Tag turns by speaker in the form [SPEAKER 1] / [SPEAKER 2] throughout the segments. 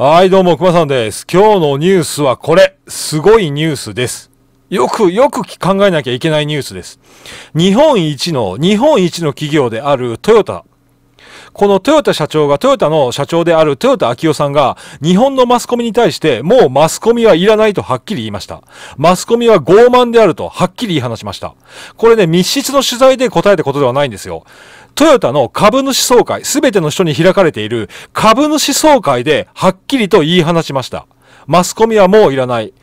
[SPEAKER 1] はい、どうも、熊さんです。今日のニュースはこれ、すごいニュースです。よく、よく考えなきゃいけないニュースです。日本一の、日本一の企業であるトヨタ。このトヨタ社長が、トヨタの社長であるトヨタ昭夫さんが、日本のマスコミに対して、もうマスコミはいらないとはっきり言いました。マスコミは傲慢であるとはっきり言い放しました。これね、密室の取材で答えたことではないんですよ。トヨタの株主総会、すべての人に開かれている株主総会ではっきりと言い放ちました。マスコミはもういらない。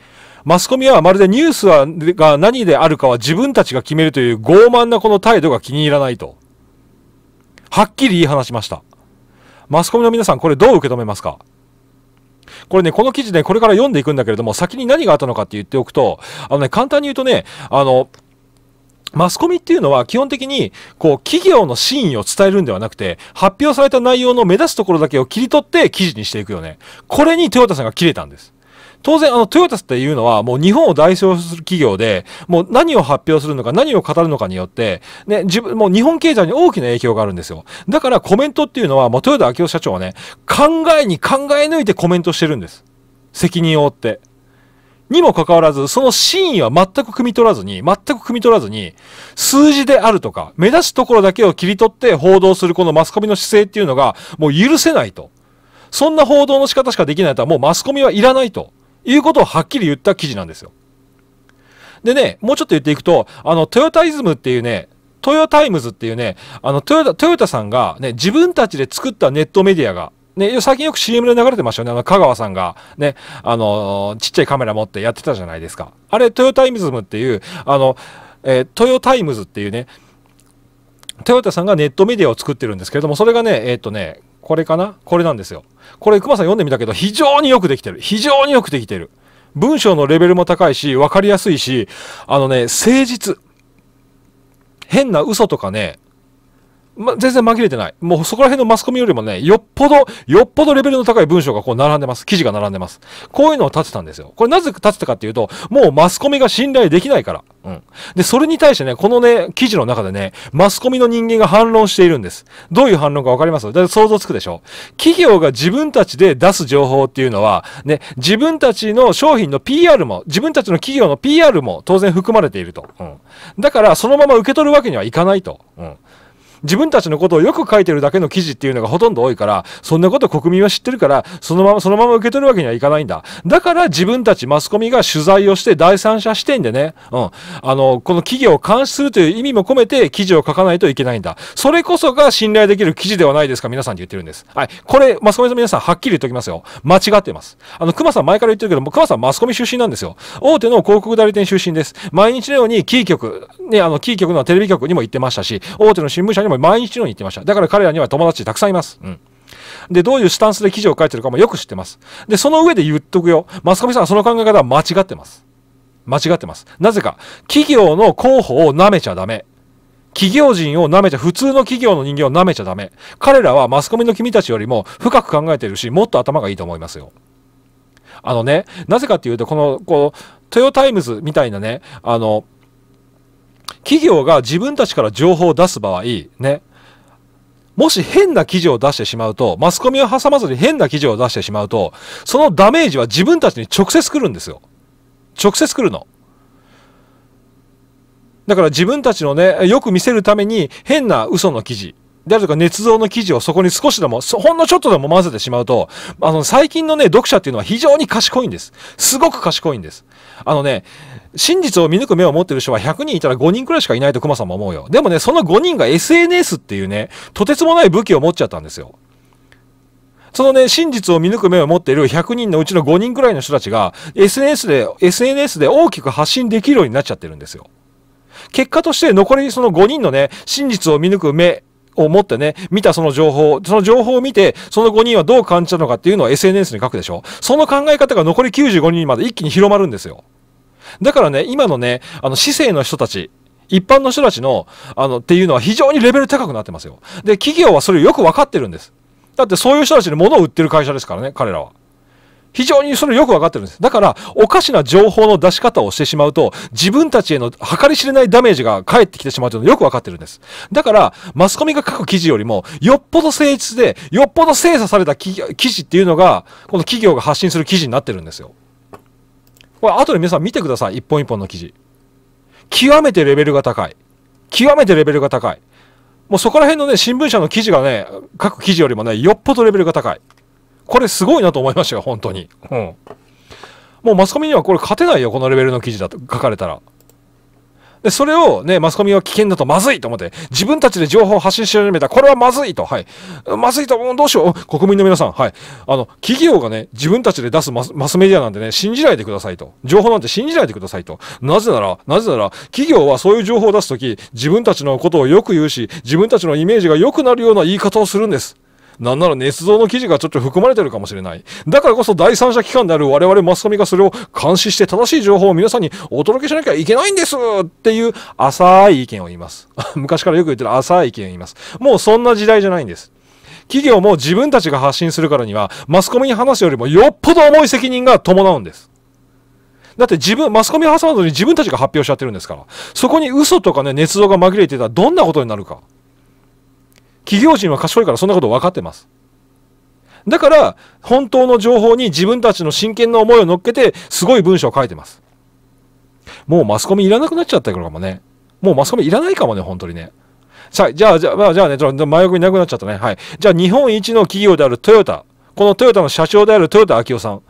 [SPEAKER 1] マスコミはまるでニュースはが何であるかは自分たちが決めるという傲慢なこの態度が気に入らないと。はっきり言い放しました。マスコミの皆さん、これどう受け止めますかこれね、この記事ね、これから読んでいくんだけれども、先に何があったのかって言っておくと、あのね、簡単に言うとね、あの、マスコミっていうのは基本的に、こう、企業の真意を伝えるんではなくて、発表された内容の目立つところだけを切り取って記事にしていくよね。これにトヨタさんが切れたんです。当然、あの、トヨタっていうのは、もう日本を代表する企業で、もう何を発表するのか、何を語るのかによって、ね、自分、もう日本経済に大きな影響があるんですよ。だからコメントっていうのは、もう豊田昭夫社長はね、考えに考え抜いてコメントしてるんです。責任を負って。にもかかわらず、その真意は全く汲み取らずに、全く汲み取らずに、数字であるとか、目立つところだけを切り取って報道するこのマスコミの姿勢っていうのが、もう許せないと。そんな報道の仕方しかできないとは、もうマスコミはいらないと。いうことをはっきり言った記事なんですよ。でね、もうちょっと言っていくと、あの、トヨタイズムっていうね、トヨタイムズっていうね、あの、トヨタ、トヨタさんがね、自分たちで作ったネットメディアがね、最近よく CM で流れてましたよね。あの、香川さんが、ね、あのー、ちっちゃいカメラ持ってやってたじゃないですか。あれ、トヨタイムズムっていう、あの、えー、トヨタイムズっていうね、トヨタさんがネットメディアを作ってるんですけれども、それがね、えー、っとね、これかなこれなんですよ。これ、熊さん読んでみたけど、非常によくできてる。非常によくできてる。文章のレベルも高いし、わかりやすいし、あのね、誠実。変な嘘とかね、ま、全然紛れてない。もうそこら辺のマスコミよりもね、よっぽど、よっぽどレベルの高い文章がこう並んでます。記事が並んでます。こういうのを立てたんですよ。これなぜ立てたかっていうと、もうマスコミが信頼できないから。うん。で、それに対してね、このね、記事の中でね、マスコミの人間が反論しているんです。どういう反論かわかりますだって想像つくでしょ企業が自分たちで出す情報っていうのは、ね、自分たちの商品の PR も、自分たちの企業の PR も当然含まれていると。うん。だから、そのまま受け取るわけにはいかないと。うん。自分たちのことをよく書いてるだけの記事っていうのがほとんど多いから、そんなこと国民は知ってるから、そのまま、そのまま受け取るわけにはいかないんだ。だから自分たちマスコミが取材をして第三者視点でね、うん、あの、この企業を監視するという意味も込めて記事を書かないといけないんだ。それこそが信頼できる記事ではないですか、皆さんって言ってるんです。はい。これ、マスコミの皆さんはっきり言っておきますよ。間違ってます。あの、熊さん前から言ってるけども、熊さんマスコミ出身なんですよ。大手の広告代理店出身です。毎日のようにキー局、ね、あの、キー局のテレビ局にも行ってましたし、大手の新聞社にもも毎日のように言ってました。だから彼らには友達たくさんいます。うん。で、どういうスタンスで記事を書いてるかもよく知ってます。で、その上で言っとくよ。マスコミさんはその考え方は間違ってます。間違ってます。なぜか、企業の候補を舐めちゃダメ。企業人を舐めちゃ、普通の企業の人間を舐めちゃダメ。彼らはマスコミの君たちよりも深く考えてるし、もっと頭がいいと思いますよ。あのね、なぜかっていうと、この、こう、トヨタイムズみたいなね、あの、企業が自分たちから情報を出す場合、ね、もし変な記事を出してしまうと、マスコミを挟まずに変な記事を出してしまうと、そのダメージは自分たちに直接来るんですよ。直接来るの。だから自分たちのね、よく見せるために変な嘘の記事、であるとか捏造の記事をそこに少しでも、ほんのちょっとでも混ぜてしまうと、あの、最近のね、読者っていうのは非常に賢いんです。すごく賢いんです。あのね、真実を見抜く目を持ってる人は100人いたら5人くらいしかいないと熊さんも思うよ。でもね、その5人が SNS っていうね、とてつもない武器を持っちゃったんですよ。そのね、真実を見抜く目を持っている100人のうちの5人くらいの人たちが、SNS で、SNS で大きく発信できるようになっちゃってるんですよ。結果として残りその5人のね、真実を見抜く目を持ってね、見たその情報、その情報を見て、その5人はどう感じたのかっていうのを SNS に書くでしょ。その考え方が残り95人まで一気に広まるんですよ。だからね、今のね、あの、市政の人たち、一般の人たちの、あの、っていうのは非常にレベル高くなってますよ。で、企業はそれをよく分かってるんです。だってそういう人たちに物を売ってる会社ですからね、彼らは。非常にそれよく分かってるんです。だから、おかしな情報の出し方をしてしまうと、自分たちへの計り知れないダメージが返ってきてしまうというのよく分かってるんです。だから、マスコミが書く記事よりも、よっぽど誠実で、よっぽど精査された記事っていうのが、この企業が発信する記事になってるんですよ。これ後で皆さん見てください。一本一本の記事。極めてレベルが高い。極めてレベルが高い。もうそこら辺のね、新聞社の記事がね、各記事よりもね、よっぽどレベルが高い。これすごいなと思いましたよ、本当に。うん。もうマスコミにはこれ勝てないよ、このレベルの記事だと書かれたら。で、それをね、マスコミは危険だとまずいと思って、自分たちで情報を発信し始めた。これはまずいと。はい。まずいと、もうどうしよう。国民の皆さん、はい。あの、企業がね、自分たちで出すマスメディアなんでね、信じないでくださいと。情報なんて信じないでくださいと。なぜなら、なぜなら、企業はそういう情報を出すとき、自分たちのことをよく言うし、自分たちのイメージが良くなるような言い方をするんです。なんなら捏造の記事がちょっと含まれてるかもしれない。だからこそ第三者機関である我々マスコミがそれを監視して正しい情報を皆さんにお届けしなきゃいけないんですっていう浅い意見を言います。昔からよく言ってる浅い意見を言います。もうそんな時代じゃないんです。企業も自分たちが発信するからには、マスコミに話すよりもよっぽど重い責任が伴うんです。だって自分、マスコミを挟まずに自分たちが発表しちゃってるんですから。そこに嘘とかね、捏造が紛れてたらどんなことになるか。企業人は賢いからそんなこと分かってます。だから、本当の情報に自分たちの真剣な思いを乗っけて、すごい文章を書いてます。もうマスコミいらなくなっちゃったからかもね。もうマスコミいらないかもね、本当にね。さあ、じゃあ、じゃあ、まあ、じゃあね、ちょっと前置きなくなっちゃったね。はい。じゃあ、日本一の企業であるトヨタ。このトヨタの社長である豊田昭夫さん。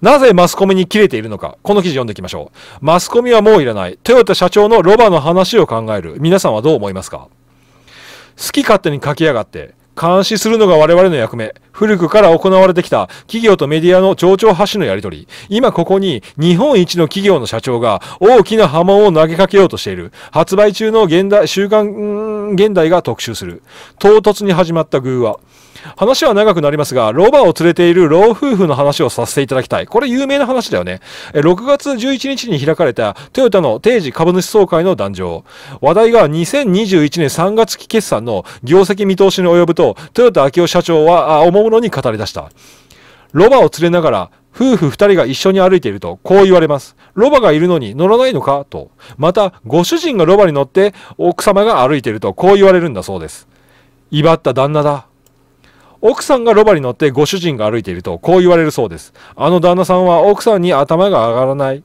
[SPEAKER 1] なぜマスコミに切れているのか。この記事読んでいきましょう。マスコミはもういらない。トヨタ社長のロバの話を考える。皆さんはどう思いますか好き勝手に書き上がって、監視するのが我々の役目。古くから行われてきた企業とメディアの上長橋のやりとり。今ここに日本一の企業の社長が大きな波紋を投げかけようとしている。発売中の現代、週刊、現代が特集する。唐突に始まった偶話。話は長くなりますが、ロバを連れている老夫婦の話をさせていただきたい。これ有名な話だよね。6月11日に開かれたトヨタの定時株主総会の壇上。話題が2021年3月期決算の業績見通しに及ぶと、トヨタ秋夫社長はおもむろに語り出した。ロバを連れながら、夫婦二人が一緒に歩いていると、こう言われます。ロバがいるのに乗らないのかと。また、ご主人がロバに乗って、奥様が歩いていると、こう言われるんだそうです。威張った旦那だ。奥さんがロバに乗ってご主人が歩いていると、こう言われるそうです。あの旦那さんは奥さんに頭が上がらない。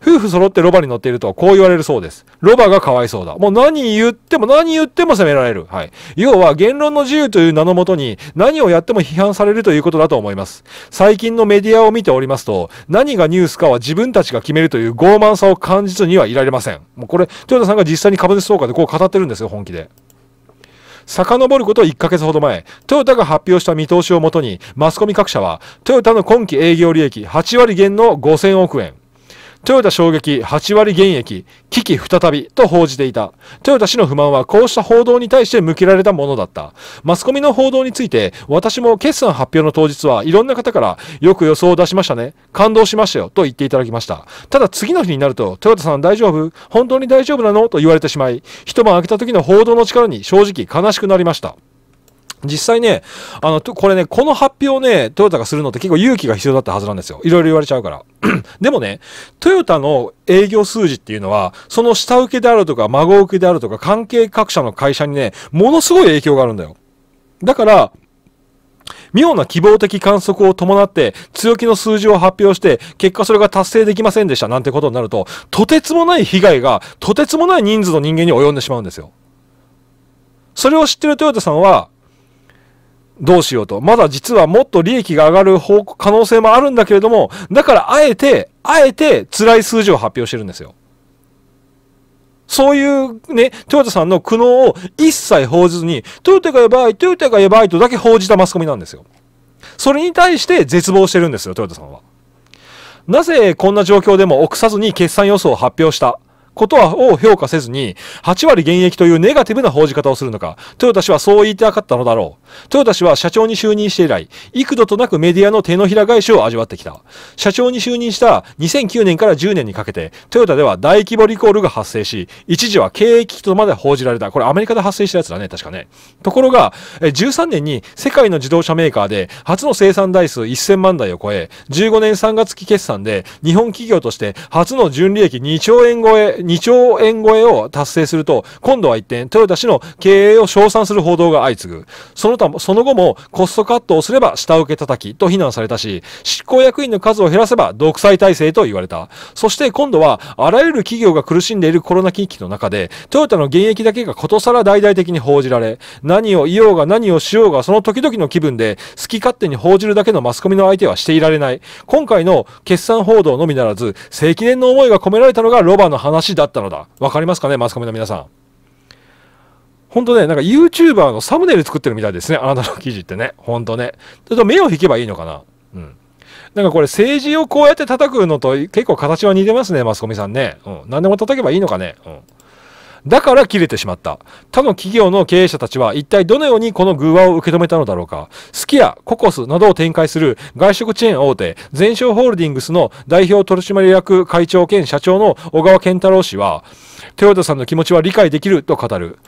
[SPEAKER 1] 夫婦揃ってロバに乗っていると、こう言われるそうです。ロバがかわいそうだ。もう何言っても何言っても責められる。はい。要は言論の自由という名のもとに何をやっても批判されるということだと思います。最近のメディアを見ておりますと、何がニュースかは自分たちが決めるという傲慢さを感じずにはいられません。もうこれ、豊田さんが実際に株主総会でこう語ってるんですよ、本気で。遡ること1ヶ月ほど前、トヨタが発表した見通しをもとに、マスコミ各社は、トヨタの今期営業利益8割減の5000億円、トヨタ衝撃8割減益、危機再びと報じていた。豊田氏の不満はこうした報道に対して向けられたものだった。マスコミの報道について、私も決算発表の当日はいろんな方からよく予想を出しましたね。感動しましたよと言っていただきました。ただ次の日になると、豊田さん大丈夫本当に大丈夫なのと言われてしまい、一晩明けた時の報道の力に正直悲しくなりました。実際ね、あの、これね、この発表をね、トヨタがするのって結構勇気が必要だったはずなんですよ。いろいろ言われちゃうから。でもね、トヨタの営業数字っていうのは、その下請けであるとか、孫請けであるとか、関係各社の会社にね、ものすごい影響があるんだよ。だから、妙な希望的観測を伴って、強気の数字を発表して、結果それが達成できませんでしたなんてことになると、とてつもない被害が、とてつもない人数の人間に及んでしまうんですよ。それを知ってるトヨタさんは、どうしようと。まだ実はもっと利益が上がる方向、可能性もあるんだけれども、だからあえて、あえて辛い数字を発表してるんですよ。そういうね、トヨタさんの苦悩を一切報じずに、トヨタがやばい、トヨタがやばいとだけ報じたマスコミなんですよ。それに対して絶望してるんですよ、トヨタさんは。なぜこんな状況でも臆さずに決算予想を発表したことはを評価せずに、8割減益というネガティブな報じ方をするのか、豊田氏はそう言いたかったのだろう。豊田氏は社長に就任して以来、幾度となくメディアの手のひら返しを味わってきた。社長に就任した2009年から10年にかけて、トヨタでは大規模リコールが発生し、一時は経営危機とまで報じられた。これアメリカで発生したやつだね、確かね。ところが、13年に世界の自動車メーカーで初の生産台数1000万台を超え、15年3月期決算で日本企業として初の純利益2兆円超え、2兆円超えを達成すると、今度は一転、豊田氏の経営を称賛する報道が相次ぐ。その他も、その後もコストカットをすれば下請け叩きと非難されたし、執行役員の数を減らせば独裁体制と言われた。そして今度は、あらゆる企業が苦しんでいるコロナ危機の中で、トヨタの現役だけがことさら大々的に報じられ、何を言おうが何をしようがその時々の気分で好き勝手に報じるだけのマスコミの相手はしていられない。今回の決算報道のみならず、正規年の思いが込められたのがロバの話だ。だったのだ。わかりますかね、マスコミの皆さん。本当ね、なんか YouTuber のサムネイル作ってるみたいですね、あなたの記事ってね。本当ね。ちょっと目を引けばいいのかな。うん。なんかこれ政治をこうやって叩くのと結構形は似てますね、マスコミさんね。うん。何でも叩けばいいのかね。うん。だから切れてしまった。他の企業の経営者たちは一体どのようにこの偶話を受け止めたのだろうか。スキやココスなどを展開する外食チェーン大手、全商ホールディングスの代表取締役会長兼社長の小川健太郎氏は、豊田さんの気持ちは理解できると語る。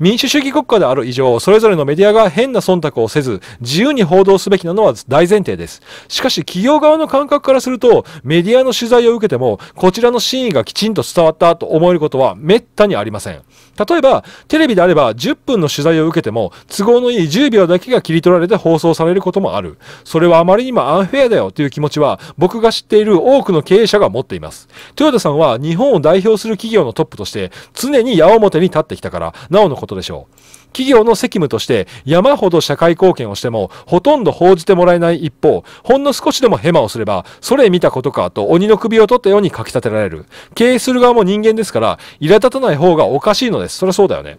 [SPEAKER 1] 民主主義国家である以上、それぞれのメディアが変な忖度をせず、自由に報道すべきなのは大前提です。しかし、企業側の感覚からすると、メディアの取材を受けても、こちらの真意がきちんと伝わったと思えることは滅多にありません。例えば、テレビであれば10分の取材を受けても、都合のいい10秒だけが切り取られて放送されることもある。それはあまりにもアンフェアだよという気持ちは、僕が知っている多くの経営者が持っています。豊田さんは日本を代表する企業のトップとして、常に矢面に立ってきたから、なおのことでしょう。企業の責務として山ほど社会貢献をしてもほとんど報じてもらえない一方、ほんの少しでもヘマをすれば、それ見たことかと鬼の首を取ったようにかき立てられる。経営する側も人間ですから、苛立たない方がおかしいのです。そりゃそうだよね。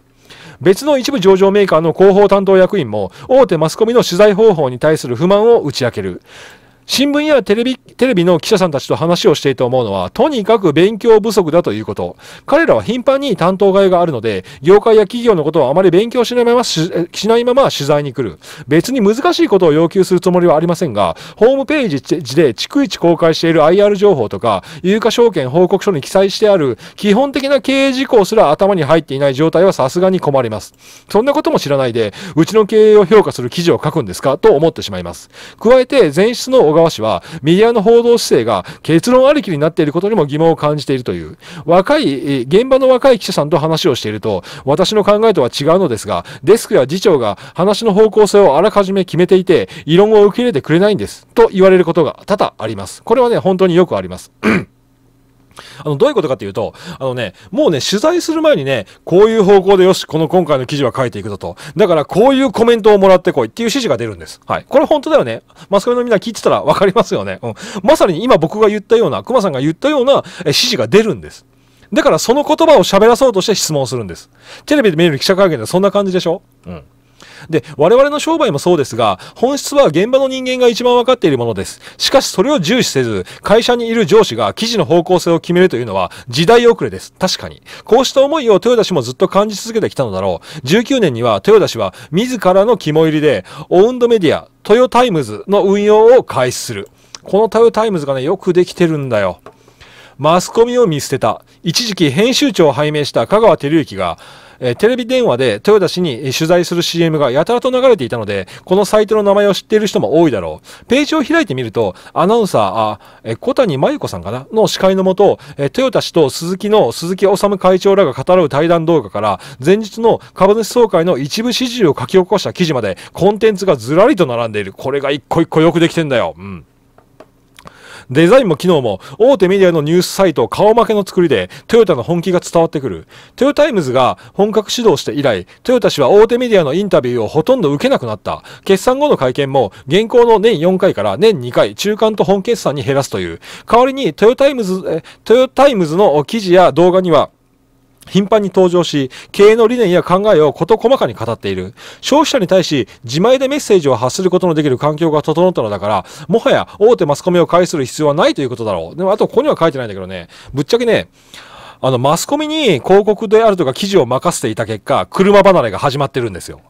[SPEAKER 1] 別の一部上場メーカーの広報担当役員も大手マスコミの取材方法に対する不満を打ち明ける。新聞やテレビ、テレビの記者さんたちと話をしていて思うのは、とにかく勉強不足だということ。彼らは頻繁に担当外があるので、業界や企業のことをあまり勉強しないまま、しないまま取材に来る。別に難しいことを要求するつもりはありませんが、ホームページで逐一公開している IR 情報とか、有価証券報告書に記載してある基本的な経営事項すら頭に入っていない状態はさすがに困ります。そんなことも知らないで、うちの経営を評価する記事を書くんですかと思ってしまいます。加えて、前室の小川氏は、メディアの報道姿勢が結論ありきになっていることにも疑問を感じているという、若い、現場の若い記者さんと話をしていると、私の考えとは違うのですが、デスクや次長が話の方向性をあらかじめ決めていて、異論を受け入れてくれないんです、と言われることが多々あります。これはね、本当によくあります。あの、どういうことかというと、あのね、もうね、取材する前にね、こういう方向でよし、この今回の記事は書いていくぞと。だから、こういうコメントをもらってこいっていう指示が出るんです。はい。これ本当だよね。マスコミのみんな聞いてたらわかりますよね。うん。まさに今僕が言ったような、熊さんが言ったような指示が出るんです。だから、その言葉を喋らそうとして質問するんです。テレビで見る記者会見でそんな感じでしょうん。で、我々の商売もそうですが、本質は現場の人間が一番分かっているものです。しかしそれを重視せず、会社にいる上司が記事の方向性を決めるというのは時代遅れです。確かに。こうした思いを豊田氏もずっと感じ続けてきたのだろう。19年には豊田氏は自らの肝入りで、オウンドメディア、トヨタイムズの運用を開始する。このタヨタイムズがね、よくできてるんだよ。マスコミを見捨てた。一時期編集長を拝命した香川照之が、えテレビ電話で豊田氏に取材する CM がやたらと流れていたので、このサイトの名前を知っている人も多いだろう。ページを開いてみると、アナウンサー、あえ小谷真由子さんかなの司会のもと、え豊田氏と鈴木の鈴木治会長らが語る対談動画から、前日の株主総会の一部始終を書き起こした記事まで、コンテンツがずらりと並んでいる。これが一個一個よくできてんだよ。うん。デザインも機能も大手メディアのニュースサイト顔負けの作りでトヨタの本気が伝わってくる。トヨタイムズが本格始動して以来、トヨタ氏は大手メディアのインタビューをほとんど受けなくなった。決算後の会見も現行の年4回から年2回中間と本決算に減らすという。代わりにトヨタイムズ、えトヨタイムズの記事や動画には頻繁に登場し、経営の理念や考えを事細かに語っている。消費者に対し、自前でメッセージを発することのできる環境が整ったのだから、もはや大手マスコミを介する必要はないということだろう。でも、あとここには書いてないんだけどね、ぶっちゃけね、あの、マスコミに広告であるとか記事を任せていた結果、車離れが始まってるんですよ。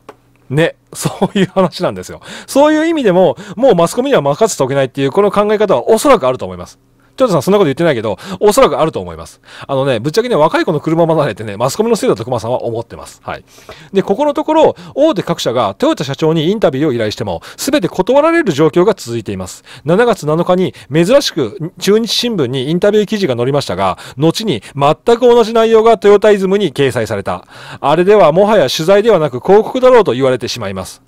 [SPEAKER 1] ね。そういう話なんですよ。そういう意味でも、もうマスコミには任せておけないっていう、この考え方はおそらくあると思います。トヨタさんそんなこと言ってないけど、おそらくあると思います。あのね、ぶっちゃけね、若い子の車離れてね、マスコミのせいだと熊さんは思ってます。はい。で、ここのところ、大手各社がトヨタ社長にインタビューを依頼しても、すべて断られる状況が続いています。7月7日に珍しく中日新聞にインタビュー記事が載りましたが、後に全く同じ内容がトヨタイズムに掲載された。あれではもはや取材ではなく広告だろうと言われてしまいます。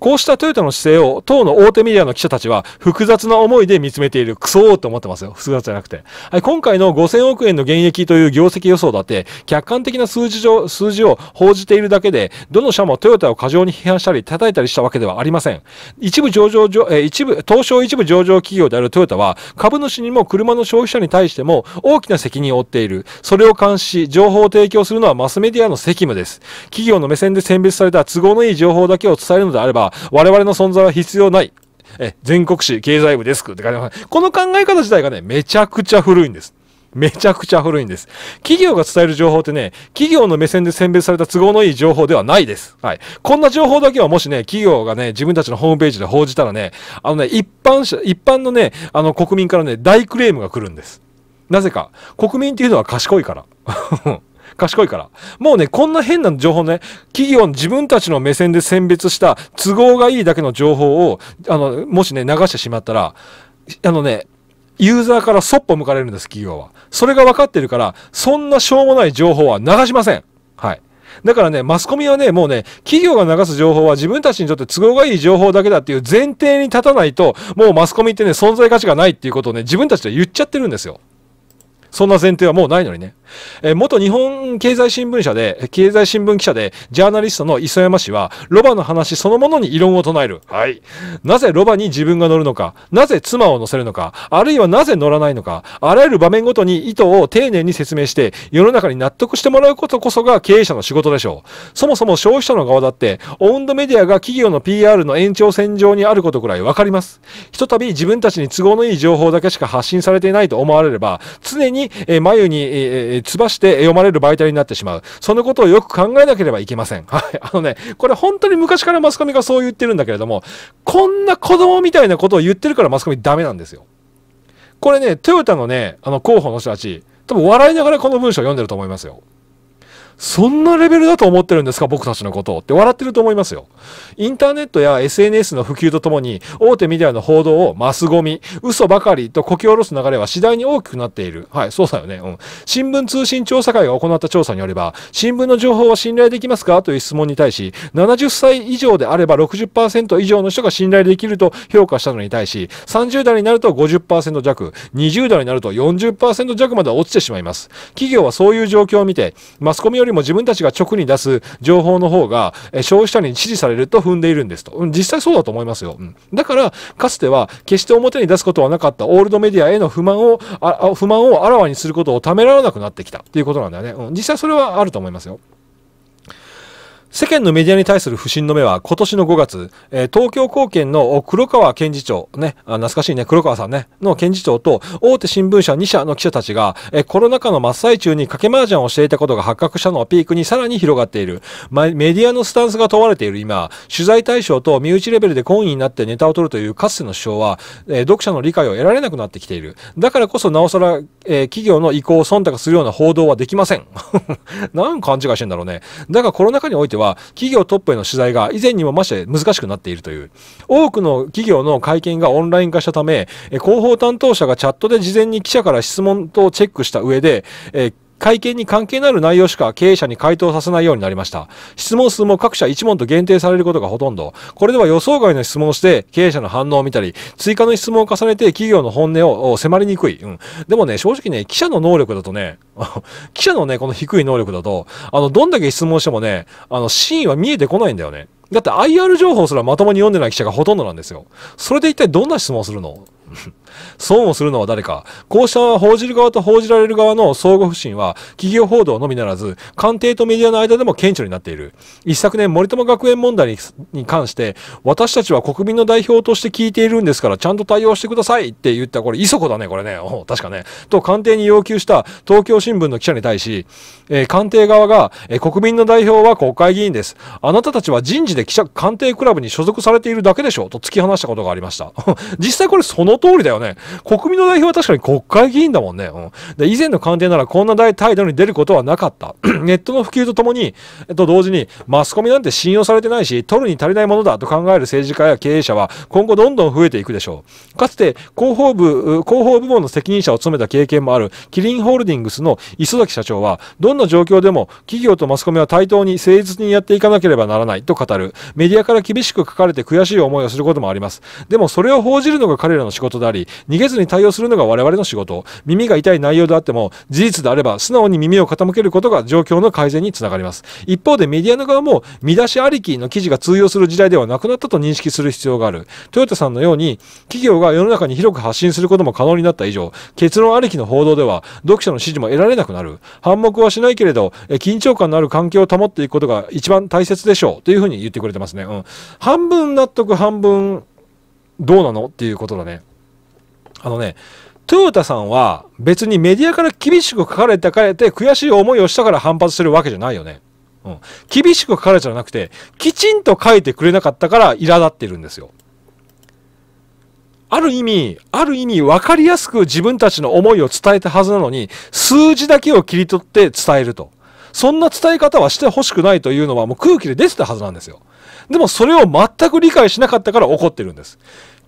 [SPEAKER 1] こうしたトヨタの姿勢を当の大手メディアの記者たちは複雑な思いで見つめている。クソーっと思ってますよ。複雑じゃなくて。はい、今回の5000億円の減益という業績予想だって、客観的な数字上、数字を報じているだけで、どの社もトヨタを過剰に批判したり叩いたりしたわけではありません。一部上場、え一部、東証一部上場企業であるトヨタは、株主にも車の消費者に対しても大きな責任を負っている。それを監視し、情報を提供するのはマスメディアの責務です。企業の目線で選別された都合のいい情報だけを伝えるのであれば、我々の存在は必要ない。え、全国紙経済部デスクって書いてます。この考え方自体がね、めちゃくちゃ古いんです。めちゃくちゃ古いんです。企業が伝える情報ってね、企業の目線で選別された都合のいい情報ではないです。はい。こんな情報だけはもしね、企業がね、自分たちのホームページで報じたらね、あのね、一般者、一般のね、あの国民からね、大クレームが来るんです。なぜか。国民っていうのは賢いから。賢いから。もうね、こんな変な情報ね、企業の自分たちの目線で選別した都合がいいだけの情報を、あの、もしね、流してしまったら、あのね、ユーザーからそっぽ向かれるんです、企業は。それが分かってるから、そんなしょうもない情報は流しません。はい。だからね、マスコミはね、もうね、企業が流す情報は自分たちにとって都合がいい情報だけだっていう前提に立たないと、もうマスコミってね、存在価値がないっていうことをね、自分たちで言っちゃってるんですよ。そんな前提はもうないのにね。えー、元日本経済新聞社で、経済新聞記者で、ジャーナリストの磯山氏は、ロバの話そのものに異論を唱える。はい。なぜロバに自分が乗るのか、なぜ妻を乗せるのか、あるいはなぜ乗らないのか、あらゆる場面ごとに意図を丁寧に説明して、世の中に納得してもらうことこそが経営者の仕事でしょう。そもそも消費者の側だって、オウンドメディアが企業の PR の延長線上にあることくらいわかります。ひとたび自分たちに都合のいい情報だけしか発信されていないと思われれば、常に、え眉に、ー、つばして読まれる媒体になってしまう。そのことをよく考えなければいけません。はい。あのね、これ本当に昔からマスコミがそう言ってるんだけれども、こんな子供みたいなことを言ってるからマスコミダメなんですよ。これね、トヨタのね、あの候補の人たち、多分笑いながらこの文章を読んでると思いますよ。そんなレベルだと思ってるんですか僕たちのことをって笑ってると思いますよ。インターネットや SNS の普及とともに、大手メディアの報道をマスゴミ、嘘ばかりとこき下ろす流れは次第に大きくなっている。はい、そうだよね。うん。新聞通信調査会が行った調査によれば、新聞の情報は信頼できますかという質問に対し、70歳以上であれば60%以上の人が信頼できると評価したのに対し、30代になると50%弱、20代になると40%弱まで落ちてしまいます。企業はそういう状況を見て、マスコミよりりも自分たちが直に出す情報の方が、え消費者に支持されると踏んでいるんですと。うん、実際そうだと思いますよ。だから、かつては決して表に出すことはなかったオールドメディアへの不満を、あ不満をあらわにすることをためらわなくなってきたっていうことなんだよね。うん、実際それはあると思いますよ。世間のメディアに対する不信の目は今年の5月、えー、東京高検の黒川検事長、ね、あ懐かしいね、黒川さんね、の検事長と大手新聞社2社の記者たちが、えー、コロナ禍の真っ最中に賭け麻雀をしていたことが発覚したのをピークにさらに広がっている。メディアのスタンスが問われている今、取材対象と身内レベルで懇意になってネタを取るというかつての主張は、えー、読者の理解を得られなくなってきている。だからこそなおさら、えー、企業の意向を忖度するような報道はできません。何 勘違いしてんだろうね。だがコロナ禍においては、企業トップへの取材が以前にもまして難しくなっているという。多くの企業の会見がオンライン化したため、広報担当者がチャットで事前に記者から質問とチェックした上で、えー会見に関係のある内容しか経営者に回答させないようになりました。質問数も各社1問と限定されることがほとんど。これでは予想外の質問をして経営者の反応を見たり、追加の質問を重ねて企業の本音を迫りにくい。うん。でもね、正直ね、記者の能力だとね、記者のね、この低い能力だと、あの、どんだけ質問してもね、あの、真意は見えてこないんだよね。だって IR 情報すらまともに読んでない記者がほとんどなんですよ。それで一体どんな質問するの損をするのは誰か。こうした報じる側と報じられる側の相互不信は、企業報道のみならず、官邸とメディアの間でも顕著になっている。一昨年、森友学園問題に関して、私たちは国民の代表として聞いているんですから、ちゃんと対応してくださいって言った、これ、いそこだね、これね。確かね。と、官邸に要求した東京新聞の記者に対し、えー、官邸側が、えー、国民の代表は国会議員です。あなたたちは人事で記者、官邸クラブに所属されているだけでしょと突き放したことがありました。実際これその通りだよね。ね。国民の代表は確かに国会議員だもんね。うん。で、以前の官邸ならこんな態度に出ることはなかった。ネットの普及とともに、えっと、同時に、マスコミなんて信用されてないし、取るに足りないものだと考える政治家や経営者は、今後どんどん増えていくでしょう。かつて、広報部、広報部門の責任者を務めた経験もある、キリンホールディングスの磯崎社長は、どんな状況でも、企業とマスコミは対等に誠実にやっていかなければならないと語る。メディアから厳しく書かれて悔しい思いをすることもあります。でも、それを報じるのが彼らの仕事であり、逃げずに対応するのが我々の仕事耳が痛い内容であっても事実であれば素直に耳を傾けることが状況の改善につながります一方でメディアの側も見出しありきの記事が通用する時代ではなくなったと認識する必要があるトヨタさんのように企業が世の中に広く発信することも可能になった以上結論ありきの報道では読者の支持も得られなくなる反目はしないけれど緊張感のある環境を保っていくことが一番大切でしょうというふうに言ってくれてますね、うん、半分納得半分どうなのっていうことだねあのね、トヨタさんは別にメディアから厳しく書かれて書かれて悔しい思いをしたから反発してるわけじゃないよね。うん。厳しく書かれちゃなくて、きちんと書いてくれなかったから苛立ってるんですよ。ある意味、ある意味分かりやすく自分たちの思いを伝えたはずなのに、数字だけを切り取って伝えると。そんな伝え方はしてほしくないというのはもう空気で出てたはずなんですよ。でもそれを全く理解しなかったから怒ってるんです。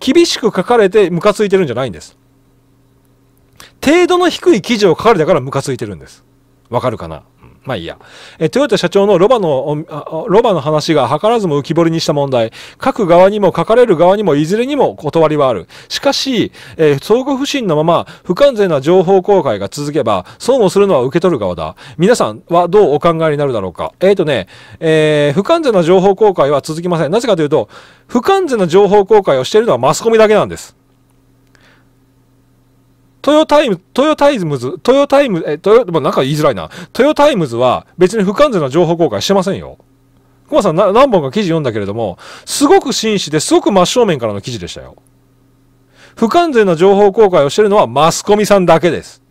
[SPEAKER 1] 厳しく書かれてムカついてるんじゃないんです。程度の低い記事を書かれたからムカついてるんです。わかるかなまあいいや。え、トヨタ社長のロバの、ロバの話が図らずも浮き彫りにした問題。各側にも書かれる側にもいずれにも断りはある。しかし、えー、相互不信のまま不完全な情報公開が続けば、損をするのは受け取る側だ。皆さんはどうお考えになるだろうか。えっ、ー、とね、えー、不完全な情報公開は続きません。なぜかというと、不完全な情報公開をしているのはマスコミだけなんです。トヨタイム、トヨタイムズ、トヨタイム、え、トヨ、もうなんか言いづらいな。トヨタイムズは別に不完全な情報公開してませんよ。コマさん何本か記事読んだけれども、すごく紳士ですごく真正面からの記事でしたよ。不完全な情報公開をしてるのはマスコミさんだけです。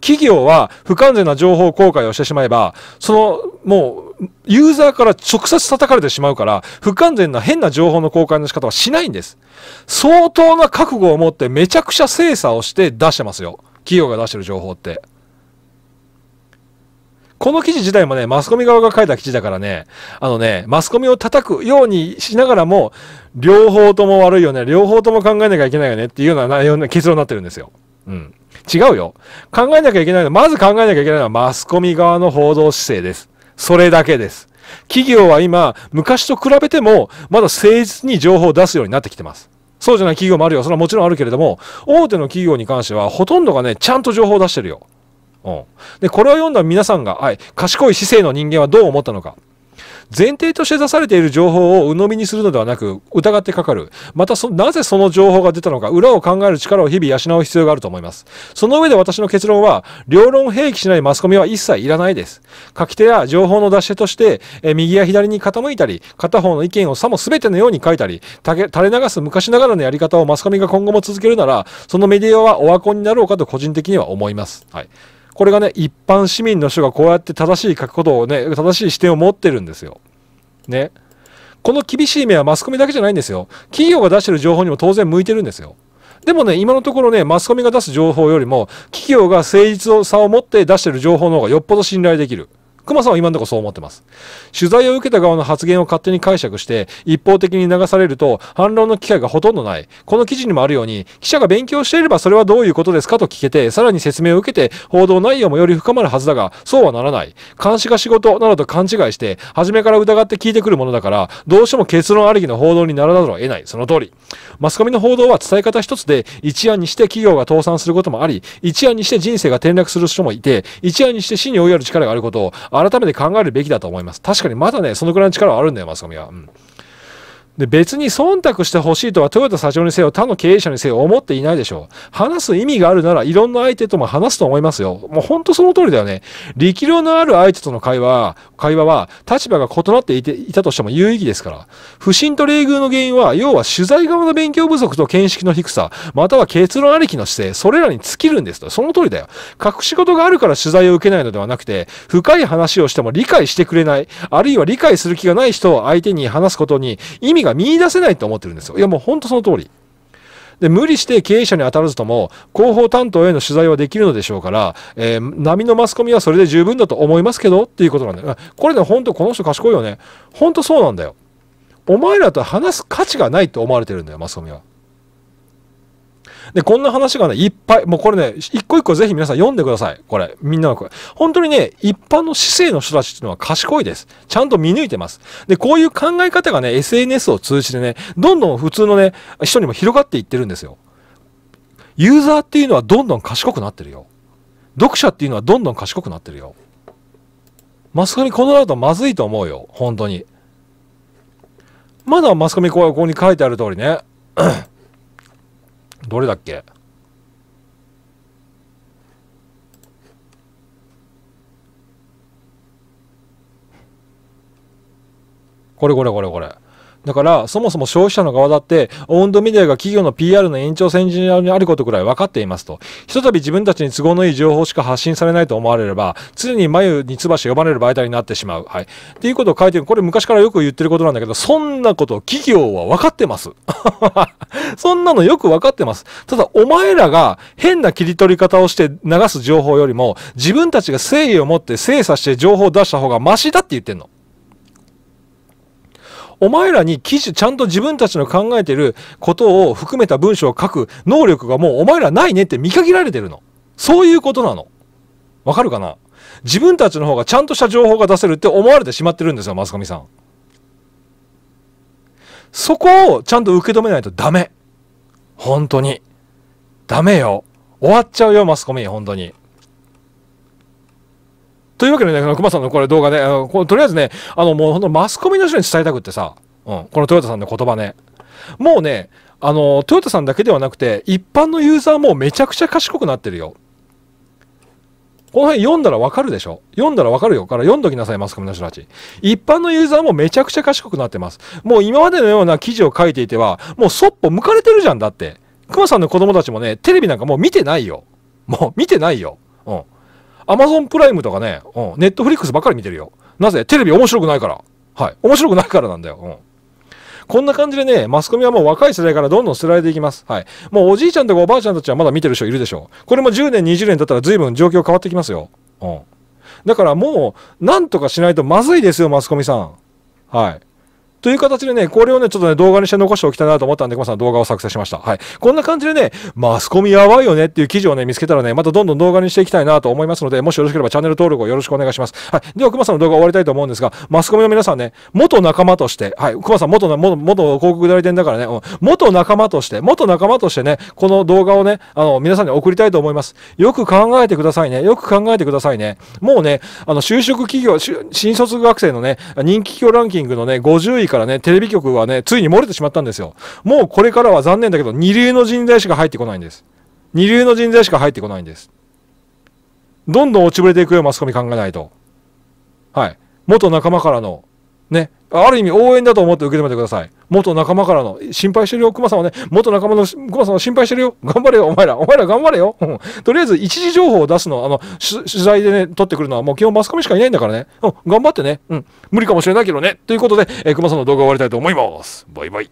[SPEAKER 1] 企業は不完全な情報公開をしてしまえば、その、もう、ユーザーから直接叩かれてしまうから、不完全な変な情報の公開の仕方はしないんです。相当な覚悟を持ってめちゃくちゃ精査をして出してますよ。企業が出してる情報って。この記事自体もね、マスコミ側が書いた記事だからね、あのね、マスコミを叩くようにしながらも、両方とも悪いよね、両方とも考えなきゃいけないよねっていうような結論になってるんですよ。うん。違うよ。考えなきゃいけないのは、まず考えなきゃいけないのはマスコミ側の報道姿勢です。それだけです。企業は今、昔と比べても、まだ誠実に情報を出すようになってきてます。そうじゃない企業もあるよ。それはもちろんあるけれども、大手の企業に関しては、ほとんどがね、ちゃんと情報を出してるよ。うん。で、これを読んだ皆さんが、はい、賢い姿勢の人間はどう思ったのか。前提として出されている情報を鵜呑みにするのではなく、疑ってかかる。またなぜその情報が出たのか、裏を考える力を日々養う必要があると思います。その上で私の結論は、両論併記しないマスコミは一切いらないです。書き手や情報の出し手として、え右や左に傾いたり、片方の意見をさも全てのように書いたり、垂れ流す昔ながらのやり方をマスコミが今後も続けるなら、そのメディアはオワコンになろうかと個人的には思います。はい。これがね、一般市民の人がこうやって正しい書くことをね、正しい視点を持ってるんですよ。ね。この厳しい目はマスコミだけじゃないんですよ。企業が出してる情報にも当然向いてるんですよ。でもね、今のところね、マスコミが出す情報よりも、企業が誠実さを持って出してる情報の方がよっぽど信頼できる。熊さんは今のところそう思ってます。取材を受けた側の発言を勝手に解釈して、一方的に流されると、反論の機会がほとんどない。この記事にもあるように、記者が勉強していればそれはどういうことですかと聞けて、さらに説明を受けて、報道内容もより深まるはずだが、そうはならない。監視が仕事などと勘違いして、初めから疑って聞いてくるものだから、どうしても結論ありきの報道にならざるを得ない。その通り。マスコミの報道は伝え方一つで、一案にして企業が倒産することもあり、一案にして人生が転落する人もいて、一案にして死に追いやる力があることを、改めて考えるべきだと思います。確かにまだね、そのくらいの力はあるんだよ、マスコミは。うん。で、別に忖度してほしいとは、トヨタ社長にせよ、他の経営者にせよ、思っていないでしょう。話す意味があるなら、いろんな相手とも話すと思いますよ。もうほんとその通りだよね。力量のある相手との会話、会話は、立場が異なっていていたとしても有意義ですから。不信と冷遇の原因は、要は取材側の勉強不足と見識の低さ、または結論ありきの姿勢、それらに尽きるんですと。その通りだよ。隠し事があるから取材を受けないのではなくて、深い話をしても理解してくれない、あるいは理解する気がない人を相手に話すことに意味がが見出せないと思ってるんですよ。いやもう本当その通り。で、無理して経営者に当たらずとも、広報担当への取材はできるのでしょうから、えー、波のマスコミはそれで十分だと思いますけど、っていうことなんだよ。これね、本当この人賢いよね。本当そうなんだよ。お前らと話す価値がないと思われてるんだよ、マスコミは。で、こんな話がね、いっぱい、もうこれね、一個一個ぜひ皆さん読んでください。これ、みんなの声。本当にね、一般の市政の人たちっていうのは賢いです。ちゃんと見抜いてます。で、こういう考え方がね、SNS を通じてね、どんどん普通のね、人にも広がっていってるんですよ。ユーザーっていうのはどんどん賢くなってるよ。読者っていうのはどんどん賢くなってるよ。マスコミこのなるとまずいと思うよ。本当に。まだマスコミここに書いてある通りね。どれだっけこれこれこれこれ。だから、そもそも消費者の側だって、オウンドメディアが企業の PR の延長線上にあることくらい分かっていますと。ひとたび自分たちに都合のいい情報しか発信されないと思われれば、常に眉にし呼ばれる媒体になってしまう。はい。っていうことを書いてる。これ昔からよく言ってることなんだけど、そんなこと企業は分かってます。そんなのよく分かってます。ただ、お前らが変な切り取り方をして流す情報よりも、自分たちが誠意を持って精査して情報を出した方がマシだって言ってんの。お前らに記事、ちゃんと自分たちの考えてることを含めた文章を書く能力がもうお前らないねって見限られてるの。そういうことなの。わかるかな自分たちの方がちゃんとした情報が出せるって思われてしまってるんですよ、マスコミさん。そこをちゃんと受け止めないとダメ。本当に。ダメよ。終わっちゃうよ、マスコミ。本当に。というわけでね、熊さんのこれ動画で、のことりあえずね、あの、もうほんとマスコミの人に伝えたくってさ、うん、このトヨタさんの言葉ね。もうね、あの、トヨタさんだけではなくて、一般のユーザーもめちゃくちゃ賢くなってるよ。この辺読んだらわかるでしょ読んだらわかるよ。から読んどきなさい、マスコミの人たち。一般のユーザーもめちゃくちゃ賢くなってます。もう今までのような記事を書いていては、もうそっぽ向かれてるじゃんだって。熊さんの子供たちもね、テレビなんかもう見てないよ。もう見てないよ。うん。アマゾンプライムとかね、うん、ネットフリックスばっかり見てるよ。なぜテレビ面白くないから。はい。面白くないからなんだよ。うん。こんな感じでね、マスコミはもう若い世代からどんどん捨てられていきます。はい。もうおじいちゃんとかおばあちゃんたちはまだ見てる人いるでしょう。これも10年、20年だったら随分状況変わってきますよ。うん。だからもう、なんとかしないとまずいですよ、マスコミさん。はい。という形でね、これをね、ちょっとね、動画にして残しておきたいなと思ったんで、熊さんさ動画を作成しました。はい。こんな感じでね、マスコミやばいよねっていう記事をね、見つけたらね、またどんどん動画にしていきたいなと思いますので、もしよろしければチャンネル登録をよろしくお願いします。はい。では、熊さんの動画終わりたいと思うんですが、マスコミの皆さんね、元仲間として、はい、熊さん元、元、元広告代理店だからね、うん、元仲間として、元仲間としてね、この動画をね、あの、皆さんに送りたいと思います。よく考えてくださいね。よく考えてくださいね。もうね、あの、就職企業、新卒学生のね、人気企業ランキングのね、50位からからね、テレビ局はね、ついに漏れてしまったんですよ。もうこれからは残念だけど、二流の人材しか入ってこないんです。二流の人材しか入ってこないんです。どんどん落ちぶれていくよ、マスコミ考えないと。はい。元仲間からのね、ある意味応援だと思って受け止めてください。元仲間からの、心配してるよ、熊さんはね、元仲間の熊さんは心配してるよ、頑張れよ、お前ら、お前ら頑張れよ。とりあえず、一時情報を出すの、あの、取材でね、取ってくるのは、もう基本マスコミしかいないんだからね、うん、頑張ってね、うん、無理かもしれないけどね、ということで、えー、熊さんの動画終わりたいと思います。バイバイ。